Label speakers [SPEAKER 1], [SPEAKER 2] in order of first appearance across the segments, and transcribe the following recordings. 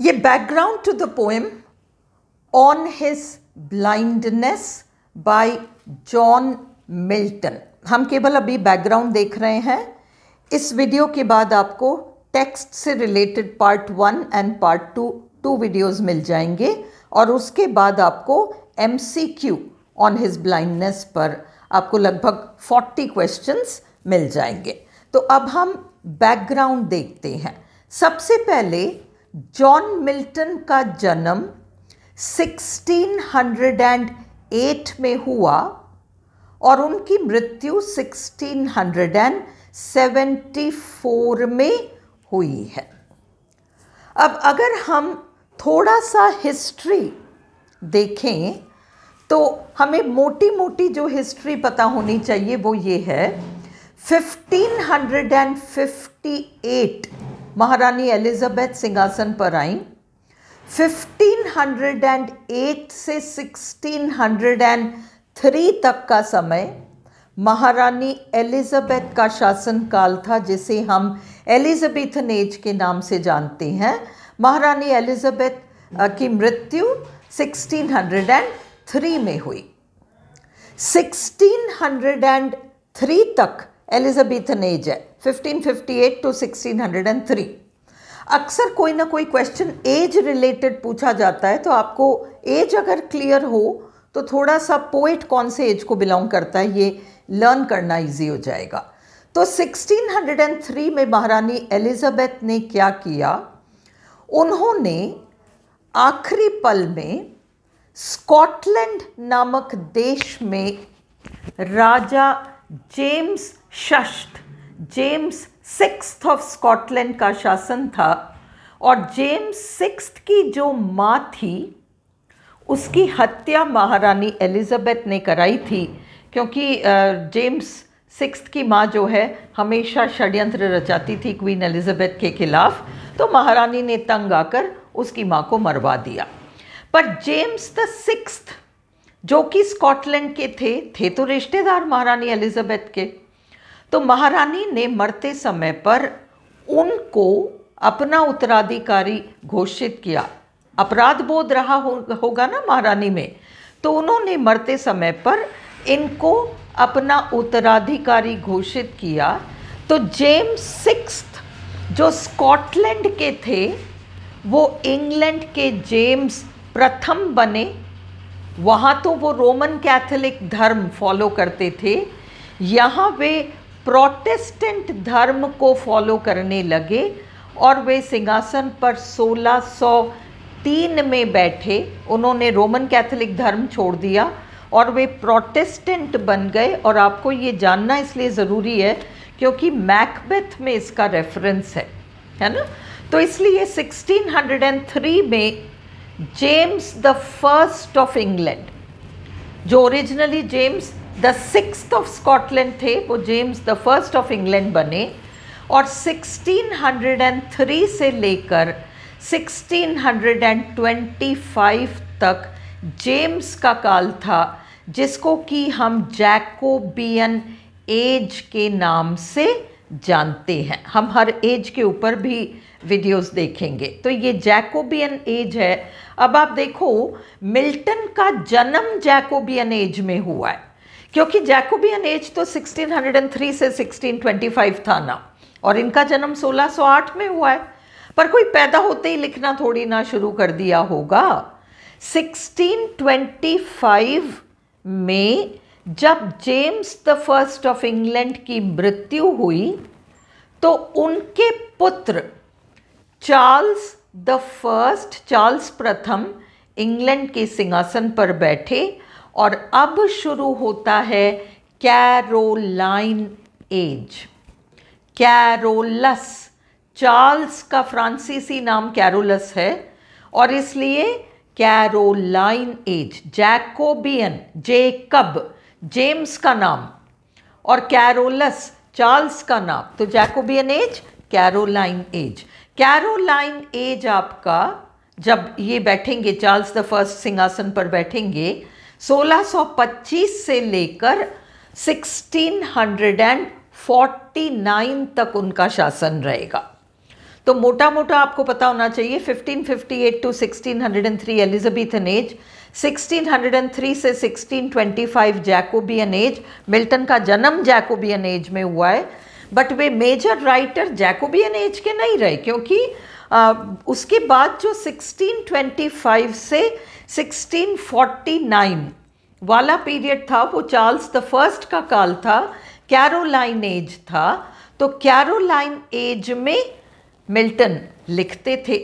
[SPEAKER 1] ये background to the poem on his blindness by John Milton हम केवल अभी बैकग्राउंड देख रहे हैं इस वीडियो के बाद आपको टेक्स्ट से related part one and part two two videos मिल जाएंगे और उसके बाद आपको M C Q on his blindness पर आपको लगभग फोर्टी क्वेश्चंस मिल जाएंगे तो अब हम बैकग्राउंड देखते हैं सबसे पहले जॉन मिल्टन का जन्म 1608 में हुआ और उनकी मृत्यु 1674 में हुई है अब अगर हम थोड़ा सा हिस्ट्री देखें तो हमें मोटी मोटी जो हिस्ट्री पता होनी चाहिए वो ये है 1558 महारानी एलिजाबेथ सिंहासन पर आई 1508 से 1603 तक का समय महारानी एलिजाबेथ का शासनकाल था जिसे हम एलिजाबेथन एज के नाम से जानते हैं महारानी एलिजाबेथ की मृत्यु 1603 में हुई 1603 तक एलिजाबीथन एज है 1558 टू 1603 अक्सर कोई ना कोई क्वेश्चन एज रिलेटेड पूछा जाता है तो आपको एज अगर क्लियर हो तो थोड़ा सा पोइट कौन से एज को बिलोंग करता है ये लर्न करना इजी हो जाएगा तो 1603 में महारानी एलिजाबेथ ने क्या किया उन्होंने आखिरी पल में स्कॉटलैंड नामक देश में राजा जेम्स षष्ठ जेम्स सिक्स ऑफ स्कॉटलैंड का शासन था और जेम्स सिक्स की जो माँ थी उसकी हत्या महारानी एलिजाबेथ ने कराई थी क्योंकि जेम्स सिक्स की माँ जो है हमेशा षड्यंत्र रचाती थी क्वीन एलिजाबेथ के खिलाफ तो महारानी ने तंग आकर उसकी माँ को मरवा दिया पर जेम्स द सिक्स्थ जो कि स्कॉटलैंड के थे थे तो रिश्तेदार महारानी एलिजाबेथ के तो महारानी ने मरते समय पर उनको अपना उत्तराधिकारी घोषित किया अपराध बोध रहा हो, होगा ना महारानी में तो उन्होंने मरते समय पर इनको अपना उत्तराधिकारी घोषित किया तो जेम्स सिक्स जो स्कॉटलैंड के थे वो इंग्लैंड के जेम्स प्रथम बने वहाँ तो वो रोमन कैथोलिक धर्म फॉलो करते थे यहाँ वे प्रोटेस्टेंट धर्म को फॉलो करने लगे और वे सिंहासन पर 1603 में बैठे उन्होंने रोमन कैथोलिक धर्म छोड़ दिया और वे प्रोटेस्टेंट बन गए और आपको ये जानना इसलिए ज़रूरी है क्योंकि मैकबेथ में इसका रेफरेंस है है ना तो इसलिए 1603 में James the first of England जो originally James the six of Scotland थे वो James the first of England बने और 1603 से लेकर 1625 तक जेम्स का काल था जिसको कि हम जैकोबियन एज के नाम से जानते हैं हम हर एज के ऊपर भी वीडियोस देखेंगे तो ये जैकोबियन एज है अब आप देखो मिल्टन का जन्म जैकोबियन एज में हुआ है क्योंकि जैकोबियन एज तो 1603 से 1625 था ना और इनका जन्म 1608 में हुआ है पर कोई पैदा होते ही लिखना थोड़ी ना शुरू कर दिया होगा 1625 में जब James the first of England की मृत्यु हुई तो उनके पुत्र चार्ल्स द फर्स्ट चार्ल्स प्रथम इंग्लैंड के सिंहासन पर बैठे और अब शुरू होता है कैरोलाइन एज कैरोलस चार्ल्स का फ्रांसीसी नाम कैरोलस है और इसलिए Caroline age Jacobean Jacob James का नाम और कैरोलस चार्ल्स का नाम तो Jacobean age Caroline age Caroline age आपका जब ये बैठेंगे चार्ल्स द फर्स्ट सिंहासन पर बैठेंगे 1625 से लेकर 1649 तक उनका शासन रहेगा तो मोटा मोटा आपको पता होना चाहिए 1558 टू 1603 एलिजाबेथन एज 1603 से 1625 जैकोबियन एज मिल्टन का जन्म जैकोबियन एज में हुआ है बट वे मेजर राइटर जैकोबियन एज के नहीं रहे क्योंकि आ, उसके बाद जो 1625 से 1649 वाला पीरियड था वो चार्ल्स द फर्स्ट का काल था कैरोलाइन एज था तो कैरोलाइन एज में मिल्टन लिखते थे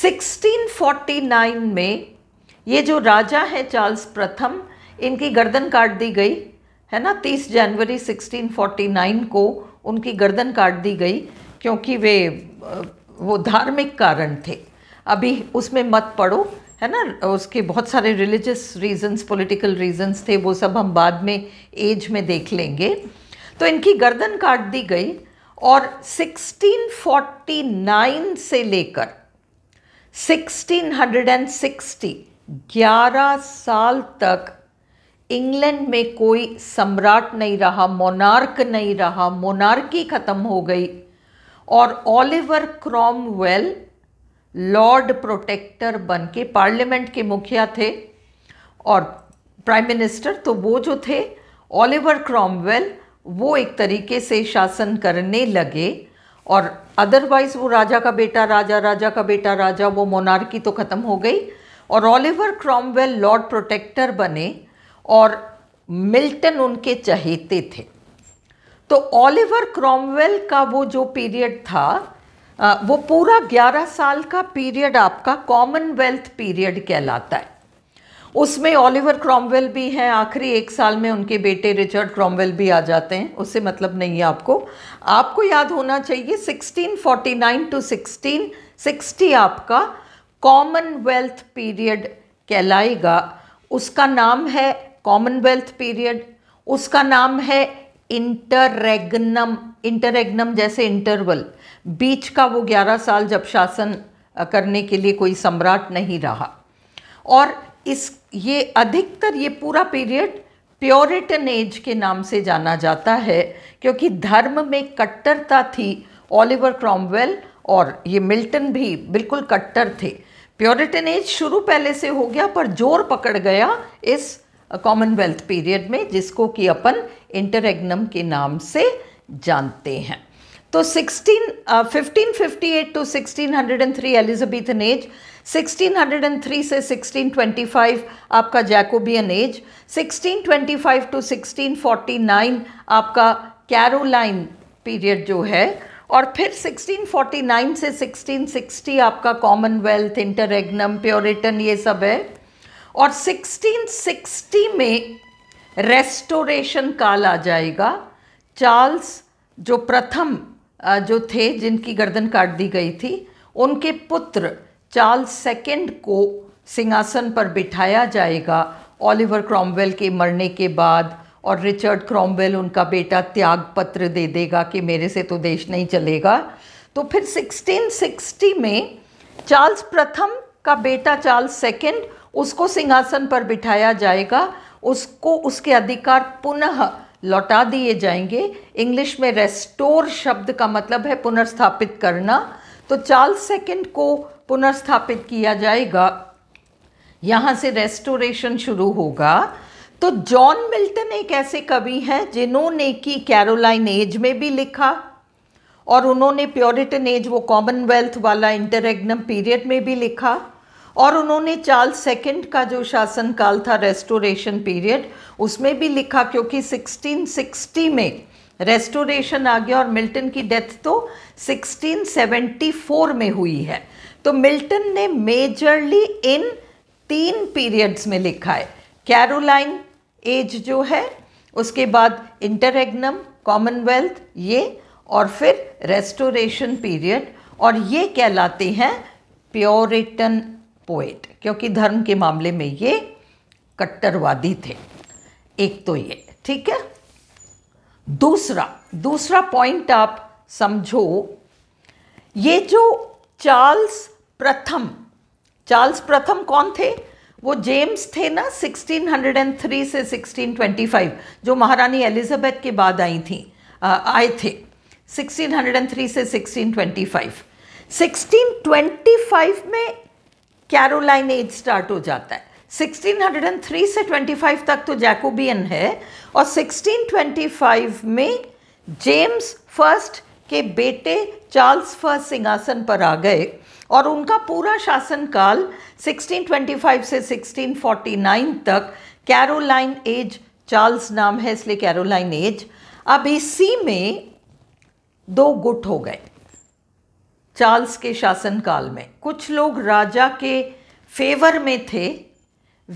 [SPEAKER 1] 1649 में ये जो राजा है चार्ल्स प्रथम इनकी गर्दन काट दी गई है ना 30 जनवरी 1649 को उनकी गर्दन काट दी गई क्योंकि वे वो धार्मिक कारण थे अभी उसमें मत पड़ो है ना उसके बहुत सारे रिलीजियस रीजंस पॉलिटिकल रीजंस थे वो सब हम बाद में एज में देख लेंगे तो इनकी गर्दन काट दी गई और 1649 से लेकर 1660 11 साल तक इंग्लैंड में कोई सम्राट नहीं रहा मोनार्क नहीं रहा मोनार्की ख़त्म हो गई और ओलिवर क्रॉमवेल लॉर्ड प्रोटेक्टर बन के पार्लियामेंट के मुखिया थे और प्राइम मिनिस्टर तो वो जो थे ओलिवर क्रॉमवेल वो एक तरीके से शासन करने लगे और अदरवाइज़ वो राजा का बेटा राजा राजा का बेटा राजा वो मोनार्की तो ख़त्म हो गई और ओलिवर क्रॉमवेल लॉर्ड प्रोटेक्टर बने और मिल्टन उनके चहेते थे तो ओलिवर क्रॉमवेल का वो जो पीरियड था वो पूरा 11 साल का पीरियड आपका कॉमनवेल्थ पीरियड कहलाता है उसमें ओलिवर क्रॉमवेल भी हैं आखिरी एक साल में उनके बेटे रिचर्ड क्रॉमवेल भी आ जाते हैं उससे मतलब नहीं है आपको आपको याद होना चाहिए 1649 टू 1660 आपका कॉमनवेल्थ पीरियड कहलाएगा उसका नाम है कॉमनवेल्थ पीरियड उसका नाम है इंटररेगनम इंटररेग्नम जैसे इंटरवल बीच का वो ग्यारह साल जब शासन करने के लिए कोई सम्राट नहीं रहा और इस ये अधिकतर ये पूरा पीरियड प्योरिटन एज के नाम से जाना जाता है क्योंकि धर्म में कट्टरता थी ओलिवर क्रॉमवेल और ये मिल्टन भी बिल्कुल कट्टर थे प्योरिटन एज शुरू पहले से हो गया पर जोर पकड़ गया इस कॉमनवेल्थ पीरियड में जिसको कि अपन इंटरेग्नम के नाम से जानते हैं तो 16 1558 टू 1603 एलिजाबेथन एज 1603 से 1625 आपका जैकोबियन एज 1625 टू 1649 आपका कैरोलाइन पीरियड जो है और फिर 1649 से 1660 आपका कॉमनवेल्थ इंटररेग्नम प्योरिटन ये सब है और 1660 में रेस्टोरेशन काल आ जाएगा चार्ल्स जो प्रथम जो थे जिनकी गर्दन काट दी गई थी उनके पुत्र चार्ल्स सेकेंड को सिंहासन पर बिठाया जाएगा ऑलिवर क्रॉमवेल के मरने के बाद और रिचर्ड क्रॉमवेल उनका बेटा त्याग पत्र दे देगा कि मेरे से तो देश नहीं चलेगा तो फिर 1660 में चार्ल्स प्रथम का बेटा चार्ल्स सेकंड उसको सिंहासन पर बिठाया जाएगा उसको उसके अधिकार पुनः लौटा दिए जाएंगे इंग्लिश में रेस्टोर शब्द का मतलब है पुनर्स्थापित करना तो चार्ल्स सेकंड को पुनर्स्थापित किया जाएगा यहाँ से रेस्टोरेशन शुरू होगा तो जॉन मिल्टन एक ऐसे कवि हैं जिन्होंने की कैरोलाइन एज में भी लिखा और उन्होंने प्योरिटन एज वो कॉमनवेल्थ वाला इंटरेग्नम पीरियड में भी लिखा और उन्होंने चार्ल्स सेकंड का जो शासनकाल था रेस्टोरेशन पीरियड उसमें भी लिखा क्योंकि 1660 में रेस्टोरेशन आ गया और मिल्टन की डेथ तो 1674 में हुई है तो मिल्टन ने मेजरली इन तीन पीरियड्स में लिखा है कैरोलाइन एज जो है उसके बाद इंटरेग्नम कॉमनवेल्थ ये और फिर रेस्टोरेशन पीरियड और ये कहलाते हैं प्योरिटन पोएट क्योंकि धर्म के मामले में ये कट्टरवादी थे एक तो ये ठीक है दूसरा दूसरा पॉइंट आप समझो ये जो चार्ल्स प्रथम चार्ल्स प्रथम कौन थे वो जेम्स थे ना 1603 से 1625 जो महारानी एलिजाबेथ के बाद आई थी आए थे 1603 से 1625 1625 में कैरोलाइन एज स्टार्ट हो जाता है 1603 से 25 तक तो जैकोबियन है और 1625 में जेम्स फर्स्ट के बेटे चार्ल्स फर्स्ट सिंहासन पर आ गए और उनका पूरा शासनकाल 1625 से 1649 तक कैरोलाइन एज चार्ल्स नाम है इसलिए कैरोलाइन एज अब इसी में दो गुट हो गए चार्ल्स के शासनकाल में कुछ लोग राजा के फेवर में थे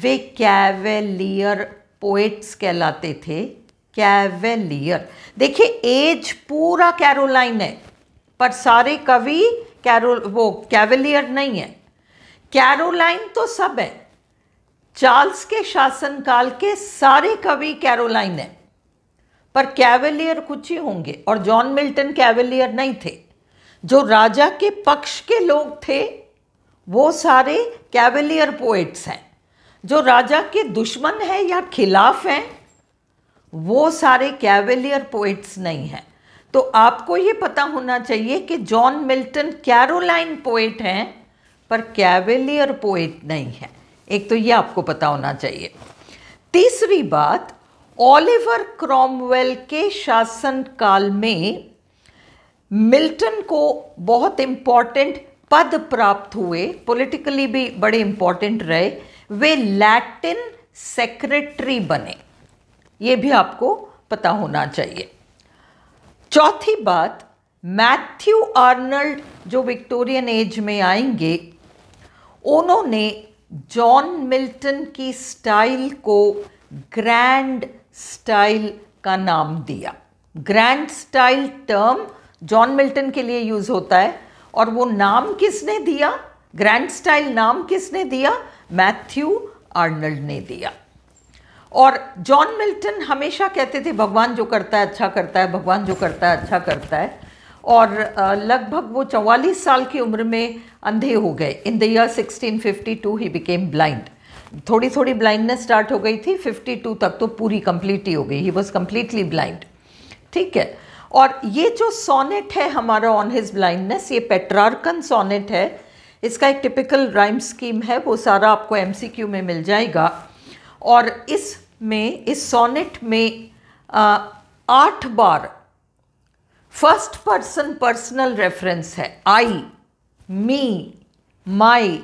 [SPEAKER 1] वे कैवेलियर पोएट्स कहलाते थे कैवेलियर देखिए एज पूरा कैरोलाइन है पर सारे कवि कैरोल वो कैवलियर नहीं है कैरोलाइन तो सब है चार्ल्स के शासनकाल के सारे कवि कैरोलाइन है पर कैवलियर कुछ ही होंगे और जॉन मिल्टन कैवलियर नहीं थे जो राजा के पक्ष के लोग थे वो सारे कैवलियर पोइट्स हैं जो राजा के दुश्मन हैं या खिलाफ हैं वो सारे कैवलियर पोइट्स नहीं हैं तो आपको ये पता होना चाहिए कि जॉन मिल्टन कैरोलाइन पोएट हैं पर कैवेलियर पोएट नहीं है एक तो ये आपको पता होना चाहिए तीसरी बात ओलिवर क्रॉमवेल के शासनकाल में मिल्टन को बहुत इम्पॉर्टेंट पद प्राप्त हुए पॉलिटिकली भी बड़े इम्पॉर्टेंट रहे वे लैटिन सेक्रेटरी बने ये भी आपको पता होना चाहिए चौथी बात मैथ्यू आर्नल्ड जो विक्टोरियन एज में आएंगे उन्होंने जॉन मिल्टन की स्टाइल को ग्रैंड स्टाइल का नाम दिया grand style term John Milton के लिए यूज़ होता है और वो नाम किसने दिया ग्रैंड स्टाइल नाम किसने दिया मैथ्यू आर्नल्ड ने दिया और जॉन मिल्टन हमेशा कहते थे भगवान जो करता है अच्छा करता है भगवान जो करता है अच्छा करता है और लगभग वो चवालीस साल की उम्र में अंधे हो गए in the year 1652 he became blind थोड़ी थोड़ी ब्लाइंडनेस स्टार्ट हो गई थी 52 तक तो पूरी कंप्लीट ही हो गई ही वॉज कम्प्लीटली ब्लाइंड ठीक है और ये जो सोनेट है हमारा ऑन हिज ब्लाइंडनेस ये पेट्रार्कन सोनेट है इसका एक टिपिकल राइम स्कीम है वो सारा आपको एम में मिल जाएगा और इस में इस सोनेट में आठ बार फर्स्ट पर्सन पर्सनल रेफरेंस है आई मी माई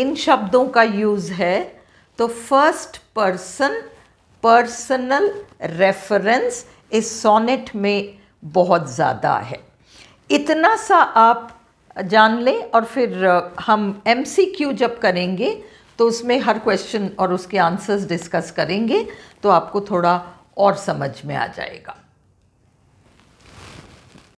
[SPEAKER 1] इन शब्दों का यूज़ है तो फर्स्ट पर्सन पर्सनल रेफरेंस इस सोनेट में बहुत ज़्यादा है इतना सा आप जान लें और फिर हम एमसीक्यू जब करेंगे तो उसमें हर क्वेश्चन और उसके आंसर्स डिस्कस करेंगे तो आपको थोड़ा और समझ में आ जाएगा